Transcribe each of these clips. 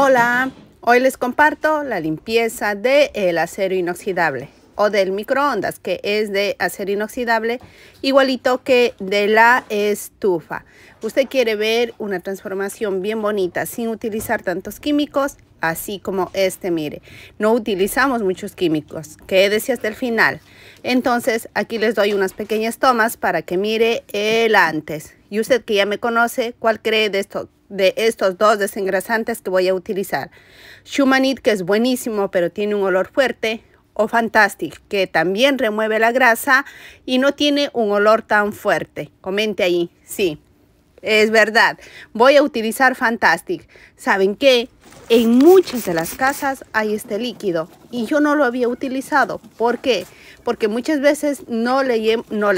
Hola, hoy les comparto la limpieza del acero inoxidable o del microondas que es de acero inoxidable igualito que de la estufa. Usted quiere ver una transformación bien bonita sin utilizar tantos químicos, así como este, mire. No utilizamos muchos químicos, que decía hasta el final. Entonces, aquí les doy unas pequeñas tomas para que mire el antes. Y usted que ya me conoce, ¿cuál cree de esto? de estos dos desengrasantes que voy a utilizar. Shumanit, que es buenísimo, pero tiene un olor fuerte. O Fantastic, que también remueve la grasa y no tiene un olor tan fuerte. Comente ahí. Sí, es verdad. Voy a utilizar Fantastic. ¿Saben qué? En muchas de las casas hay este líquido y yo no lo había utilizado. ¿Por qué? Porque muchas veces no, leí, no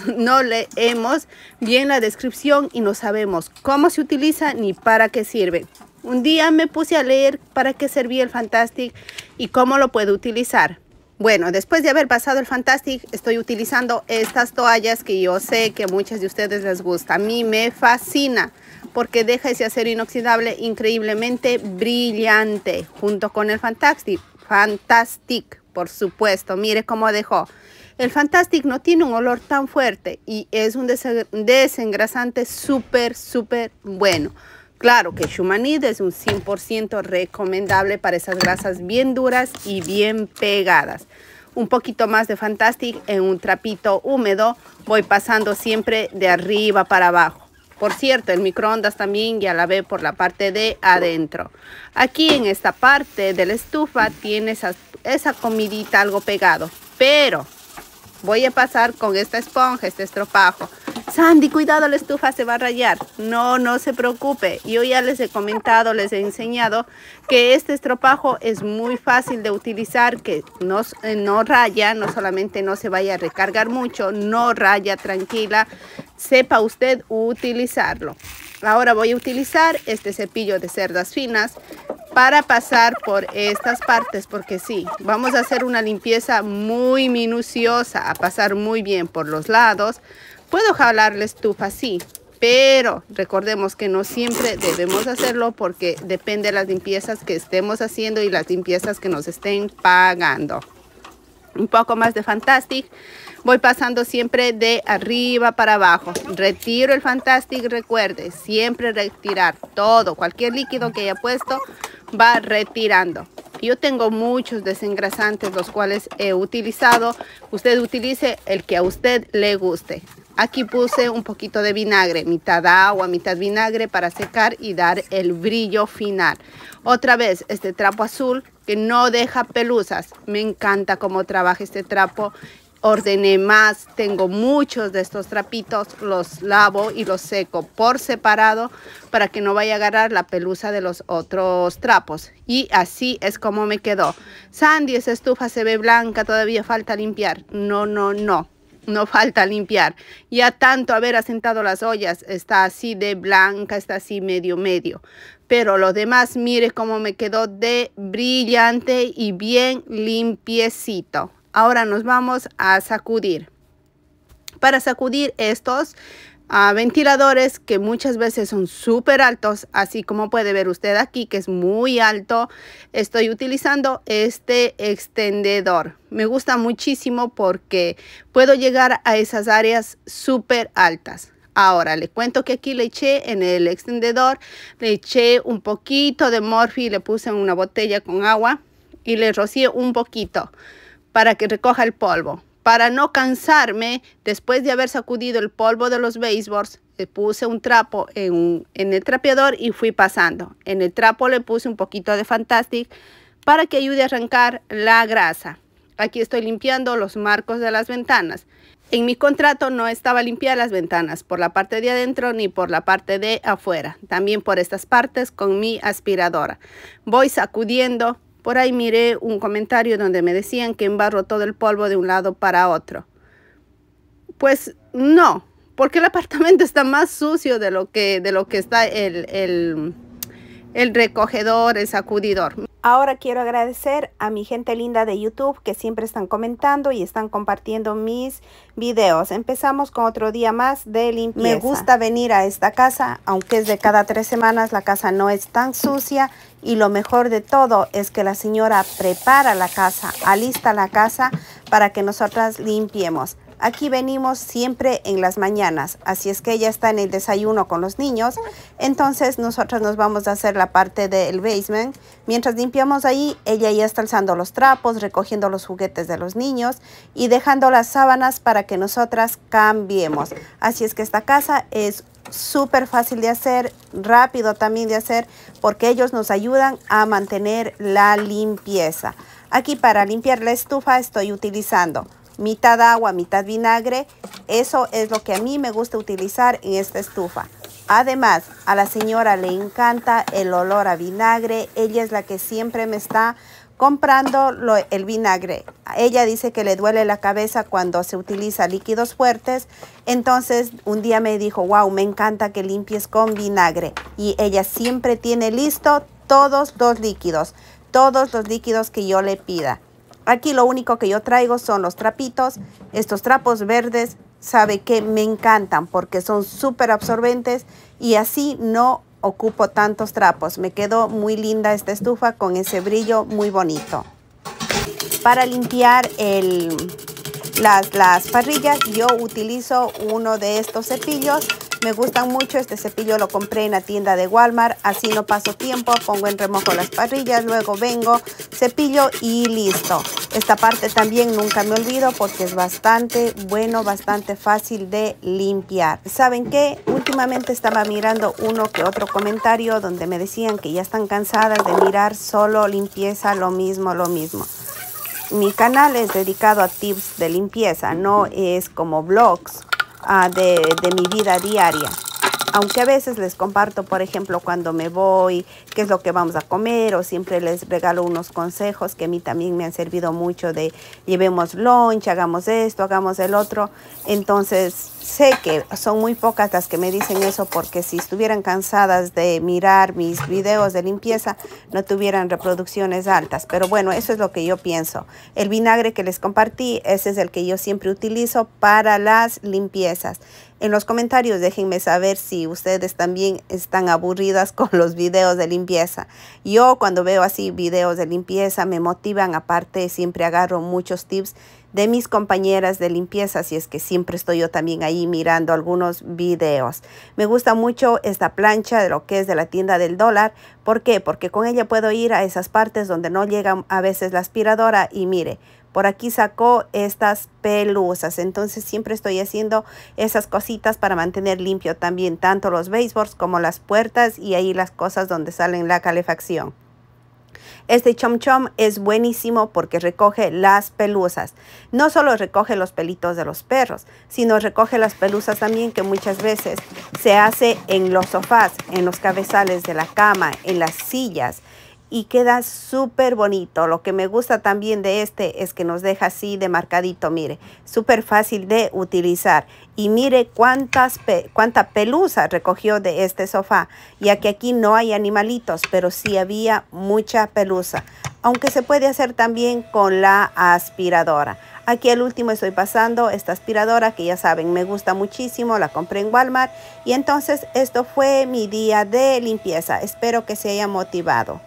no leemos bien la descripción y no sabemos cómo se utiliza ni para qué sirve. Un día me puse a leer para qué servía el Fantastic y cómo lo puedo utilizar. Bueno, después de haber pasado el Fantastic, estoy utilizando estas toallas que yo sé que a muchas de ustedes les gusta. A mí me fascina porque deja ese acero inoxidable increíblemente brillante junto con el Fantastic. Fantastic, por supuesto. Mire cómo dejó. El Fantastic no tiene un olor tan fuerte y es un desengrasante súper, súper bueno. Claro que Schumannid es un 100% recomendable para esas grasas bien duras y bien pegadas. Un poquito más de Fantastic en un trapito húmedo. Voy pasando siempre de arriba para abajo. Por cierto, el microondas también ya la ve por la parte de adentro. Aquí en esta parte de la estufa tiene esa, esa comidita algo pegado. Pero voy a pasar con esta esponja, este estropajo. Sandy, cuidado, la estufa se va a rayar. No, no se preocupe. Yo ya les he comentado, les he enseñado que este estropajo es muy fácil de utilizar, que no, eh, no raya, no solamente no se vaya a recargar mucho, no raya, tranquila sepa usted utilizarlo. Ahora voy a utilizar este cepillo de cerdas finas para pasar por estas partes porque sí, vamos a hacer una limpieza muy minuciosa, a pasar muy bien por los lados. Puedo jalar la estufa, sí, pero recordemos que no siempre debemos hacerlo porque depende de las limpiezas que estemos haciendo y las limpiezas que nos estén pagando un poco más de Fantastic. Voy pasando siempre de arriba para abajo. Retiro el Fantastic, recuerde, siempre retirar todo. Cualquier líquido que haya puesto va retirando. Yo tengo muchos desengrasantes los cuales he utilizado. Usted utilice el que a usted le guste. Aquí puse un poquito de vinagre, mitad agua, mitad vinagre para secar y dar el brillo final. Otra vez, este trapo azul que no deja pelusas. Me encanta cómo trabaja este trapo. Ordené más, tengo muchos de estos trapitos, los lavo y los seco por separado para que no vaya a agarrar la pelusa de los otros trapos. Y así es como me quedó. Sandy, esa estufa se ve blanca, todavía falta limpiar. No, no, no no falta limpiar. Ya tanto haber asentado las ollas, está así de blanca, está así medio medio. Pero lo demás, mire cómo me quedó de brillante y bien limpiecito. Ahora nos vamos a sacudir. Para sacudir estos, a ventiladores que muchas veces son súper altos, así como puede ver usted aquí que es muy alto. Estoy utilizando este extendedor. Me gusta muchísimo porque puedo llegar a esas áreas súper altas. Ahora, le cuento que aquí le eché en el extendedor, le eché un poquito de y le puse en una botella con agua y le rocié un poquito para que recoja el polvo. Para no cansarme, después de haber sacudido el polvo de los baseboards, le puse un trapo en, el trapeador y fui pasando. En el trapo le puse un poquito de Fantastic para que ayude a arrancar la grasa. Aquí estoy limpiando los marcos de las ventanas. En mi contrato no estaba limpia las ventanas por la parte de adentro ni por la parte de afuera, también por estas partes con mi aspiradora. Voy sacudiendo por ahí miré un comentario donde me decían que embarro todo el polvo de un lado para otro. Pues no, porque el apartamento está más sucio de lo que, de lo que está el, el recogedor, el sacudidor. Ahora quiero agradecer a mi gente linda de YouTube que siempre están comentando y están compartiendo mis videos. Empezamos con otro día más de limpieza. Me gusta venir a esta casa, aunque es de cada tres semanas, la casa no es tan sucia. Y lo mejor de todo es que la señora prepara la casa, alista la casa para que nosotras limpiemos. Aquí venimos siempre en las mañanas, así es que ella está en el desayuno con los niños. Entonces nosotros nos vamos a hacer la parte del basement. Mientras limpiamos ahí, ella ya está alzando los trapos, recogiendo los juguetes de los niños y dejando las sábanas para que nosotras cambiemos. Así es que esta casa es súper fácil de hacer, rápido también de hacer, porque ellos nos ayudan a mantener la limpieza. Aquí para limpiar la estufa estoy utilizando mitad agua, mitad vinagre. Eso es lo que a mí me gusta utilizar en esta estufa. Además, a la señora le encanta el olor a vinagre. Ella es la que siempre me está comprando el vinagre. Ella dice que le duele la cabeza cuando se utiliza líquidos fuertes. Entonces un día me dijo, wow, me encanta que limpies con vinagre. Y ella siempre tiene listo todos los líquidos, todos los líquidos que yo le pida. Aquí lo único que yo traigo son los trapitos, estos trapos verdes, sabe que me encantan porque son súper absorbentes y así no ocupo tantos trapos. Me quedó muy linda esta estufa con ese brillo muy bonito. Para limpiar las, las parrillas yo utilizo uno de estos cepillos. Me gustan mucho, este cepillo lo compré en la tienda de Walmart, así no paso tiempo, pongo en remojo las parrillas, luego vengo, cepillo y listo. Esta parte también nunca me olvido porque es bastante bueno, bastante fácil de limpiar. ¿Saben qué? Últimamente estaba mirando uno que otro comentario donde me decían que ya están cansadas de mirar solo limpieza, lo mismo, lo mismo. Mi canal es dedicado a tips de limpieza, no es como blogs ah, de mi vida diaria aunque a veces les comparto, por ejemplo, cuando me voy, qué es lo que vamos a comer, o siempre les regalo unos consejos que a mí también me han servido mucho de llevemos lunch, hagamos esto, hagamos el otro. Entonces, sé que son muy pocas las que me dicen eso porque si estuvieran cansadas de mirar mis videos de limpieza, no tuvieran reproducciones altas. Pero bueno, eso es lo que yo pienso. El vinagre que les compartí, ese es el que yo siempre utilizo para las limpiezas. En los comentarios déjenme saber si ustedes también están aburridas con los videos de limpieza. Yo cuando veo así videos de limpieza me motivan, aparte siempre agarro muchos tips de mis compañeras de limpieza, si es que siempre estoy yo también ahí mirando algunos videos. Me gusta mucho esta plancha de lo que es de la tienda del dólar. ¿Por qué? Porque con ella puedo ir a esas partes donde no llega a veces la aspiradora y mire, por aquí sacó estas pelusas. Entonces siempre estoy haciendo esas cositas para mantener limpio también tanto los baseboards como las puertas y ahí las cosas donde salen la calefacción. Este chom chom es buenísimo porque recoge las pelusas. No solo recoge los pelitos de los perros, sino recoge las pelusas también que muchas veces se hace en los sofás, en los cabezales de la cama, en las sillas, y queda súper bonito. Lo que me gusta también de este es que nos deja así de marcadito, mire, súper fácil de utilizar. Y mire cuántas cuánta pelusa recogió de este sofá, ya que aquí no hay animalitos, pero sí había mucha pelusa. Aunque se puede hacer también con la aspiradora. Aquí al último estoy pasando esta aspiradora que ya saben me gusta muchísimo, la compré en Walmart. Y entonces esto fue mi día de limpieza, espero que se haya motivado.